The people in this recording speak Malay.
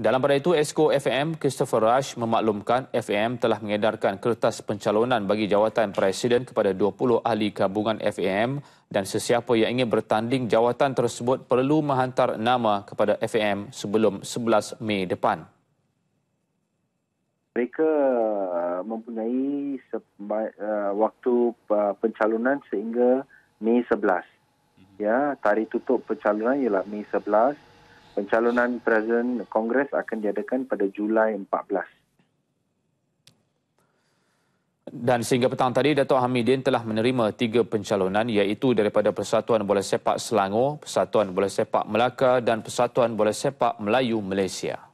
Dalam pada itu, Esko FM Christopher Rush memaklumkan FAM telah mengedarkan kertas pencalonan bagi jawatan presiden kepada 20 ahli gabungan FAM dan sesiapa yang ingin bertanding jawatan tersebut perlu menghantar nama kepada FAM sebelum 11 Mei depan. Mereka uh, mempunyai uh, waktu uh, pencalonan sehingga Mei 11. Mhm. Ya, tarikh tutup pencalonan ialah Mei 11 pencalonan Presiden Kongres akan diadakan pada Julai 14. Dan sehingga petang tadi, Dato' Hamidin telah menerima tiga pencalonan iaitu daripada Persatuan Bola Sepak Selangor, Persatuan Bola Sepak Melaka dan Persatuan Bola Sepak Melayu Malaysia.